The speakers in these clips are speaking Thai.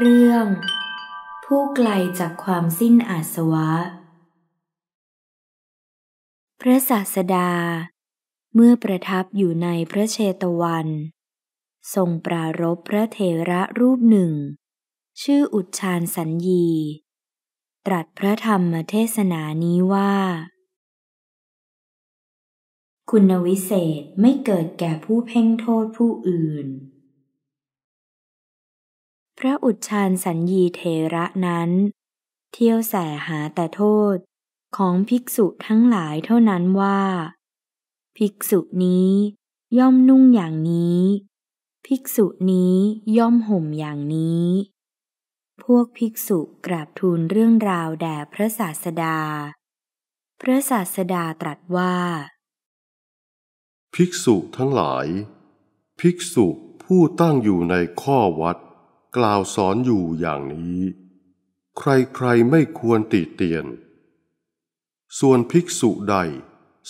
เรื่องผู้ไกลจากความสิ้นอาสวะ พระศาสดาเมื่อประทับอยู่ในพระเชตวัน ทรงปรารบพระเถระรูปหนึ่ง ชื่ออุดชานสัญญี ตรัสพระธรรมเทศนานี้ว่า คุณวิเศษไม่เกิดแก่ผู้เพ่งโทษผู้อื่นพระอุดชานสัญญีเทระนั้นเที่ยวแสหาแต่โทษของภิกษุทั้งหลายเท่านั้นว่า ภิกษุนี้ย่อมนุ่งอย่างนี้ ภิกษุนี้ย่อมห่มอย่างนี้ พวกภิกษุกราบทูลเรื่องราวแด่พระศาสดา พระศาสดาตรัสว่า ภิกษุทั้งหลาย ภิกษุผู้ตั้งอยู่ในข้อวัดกล่าวสอนอยู่อย่างนี้ ใครๆไม่ควรติเตียน ส่วนภิกษุใด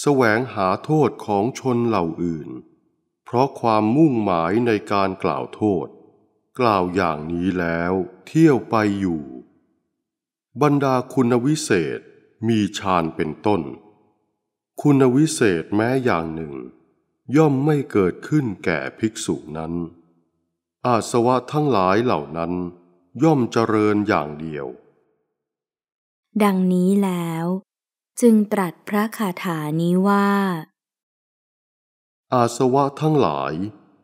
แสวงหาโทษของชนเหล่าอื่น เพราะความมุ่งหมายในการกล่าวโทษ กล่าวอย่างนี้แล้วเที่ยวไปอยู่ บรรดาคุณวิเศษมีฌานเป็นต้น คุณวิเศษแม้อย่างหนึ่ง ย่อมไม่เกิดขึ้นแก่ภิกษุนั้นอาสวะทั้งหลายเหล่านั้นย่อมเจริญอย่างเดียว ดังนี้แล้ว จึงตรัสพระคาถานี้ว่า อาสวะทั้งหลาย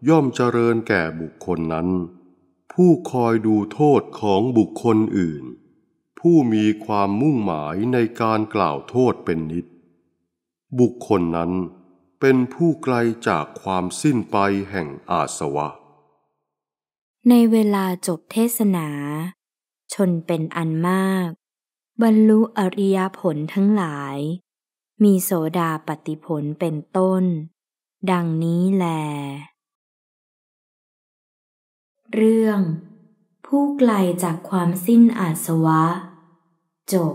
ย่อมเจริญแก่บุคคลนั้น ผู้คอยดูโทษของบุคคลอื่น ผู้มีความมุ่งหมายในการกล่าวโทษเป็นนิด บุคคลนั้นเป็นผู้ไกลจากความสิ้นไปแห่งอาสวะในเวลาจบเทศนา ชนเป็นอันมาก บรรลุอริยผลทั้งหลาย มีโสดาปฏิผลเป็นต้น ดังนี้แล เรื่อง ผู้ไกลจากความสิ้นอาสวะ จบ